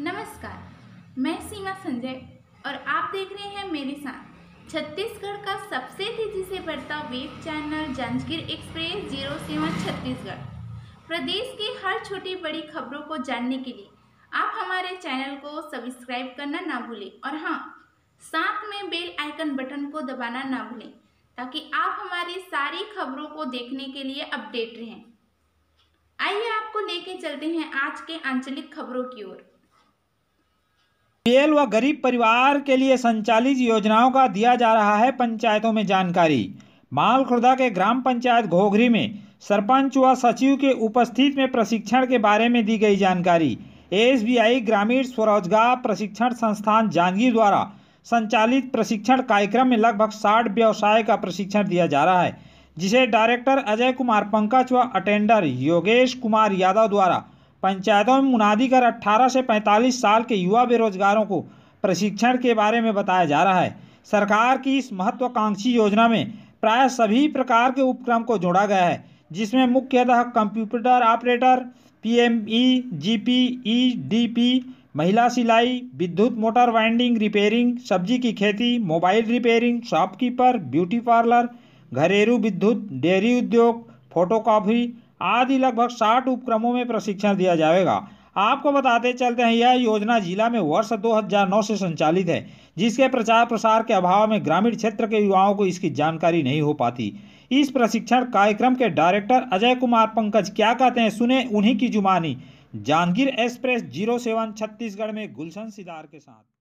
नमस्कार मैं सीमा संजय और आप देख रहे हैं मेरे साथ छत्तीसगढ़ का सबसे तेजी से बढ़ता web channel Janjgir express zero seven Chhattisgarh प्रदेश की हर छोटी बड़ी खबरों को जानने के लिए आप हमारे चैनल को सब्सक्राइब करना ना भूलें और हाँ साथ में बेल आइकन बटन को दबाना ना भूलें ताकि आप हमारी सारी खबरों को देखने के लिए अपडेट रहें आइए आपको लेके चलते हैं आज के आंचलिक खबरों की ओर पीएल व गरीब परिवार के लिए संचालित योजनाओं का दिया जा रहा है पंचायतों में जानकारी माल खुर्दा के ग्राम पंचायत घोघरी में सरपंच व सचिव के उपस्थित में प्रशिक्षण के बारे में दी गई जानकारी एसबीआई ग्रामीण स्वरोजगार प्रशिक्षण संस्थान जांजगीर द्वारा संचालित प्रशिक्षण कार्यक्रम में लगभग साठ व्यवसाय का प्रशिक्षण दिया जा रहा है जिसे डायरेक्टर अजय कुमार पंकज व अटेंडर योगेश कुमार यादव द्वारा पंचायतों में मुनादी कर 18 से 45 साल के युवा बेरोजगारों को प्रशिक्षण के बारे में बताया जा रहा है सरकार की इस महत्वाकांक्षी योजना में प्राय सभी प्रकार के उपक्रम को जोड़ा गया है जिसमें मुख्यतः कंप्यूटर ऑपरेटर पीएमई जीपीई डीपी महिला सिलाई विद्युत मोटर वाइंडिंग रिपेयरिंग सब्जी की खेती mobile repairing shopkeeper beauty parlour घरेलू विद्युत डेयरी उद्योग फोटोकॉपी आदि लगभग साठ उपक्रमों में प्रशिक्षण दिया जाएगा आपको बताते चलते हैं यह योजना जिला में वर्ष 2009 से संचालित है जिसके प्रचार प्रसार के अभाव में ग्रामीण क्षेत्र के युवाओं को इसकी जानकारी नहीं हो पाती इस प्रशिक्षण कार्यक्रम के डायरेक्टर अजय कुमार पंकज क्या कहते हैं सुने उन्हीं की जुबानी Janjgir express zero seven Chhattisgarh में गुलशन सिदार के साथ